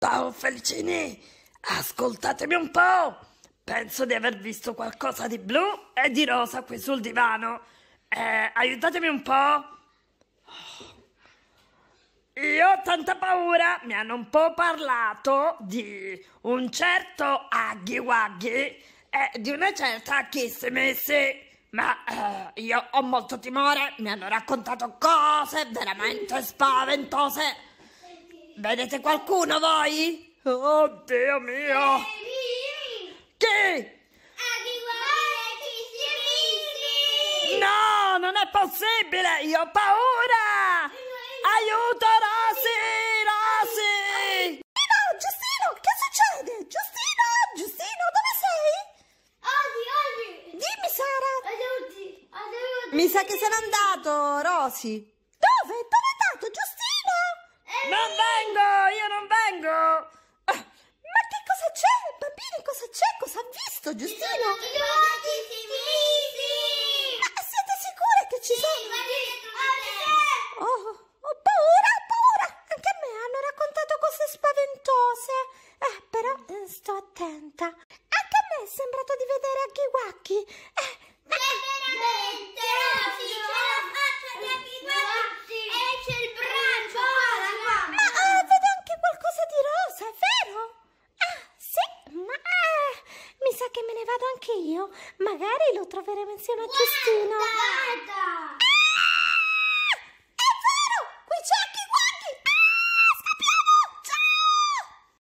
Ciao Felcini, ascoltatemi un po'. Penso di aver visto qualcosa di blu e di rosa qui sul divano. Eh, aiutatemi un po'. Io ho tanta paura, mi hanno un po' parlato di un certo Aghi Waghi e di una certa Kissimessi. Ma eh, io ho molto timore, mi hanno raccontato cose veramente spaventose. Vedete qualcuno voi? Oh Dio mio! Chi? No, non è possibile! Io ho paura! Aiuto Rosy! Rosy! No, Giustino, che succede? Giustino, Giustino, dove sei? Oggi, oggi! Dimmi Sara! Mi sa che se n'è andato, Rosy! giusto, giustino? Ci sono Ma siete sicure che ci sì, sono? Oh, ho paura, ho paura. Anche a me hanno raccontato cose spaventose. Eh, però eh, sto attenta. Anche a me è sembrato di vedere Aghiwacchi. Eh, eh. ne vado anche io. Magari lo troveremo insieme a Giustino. Guarda!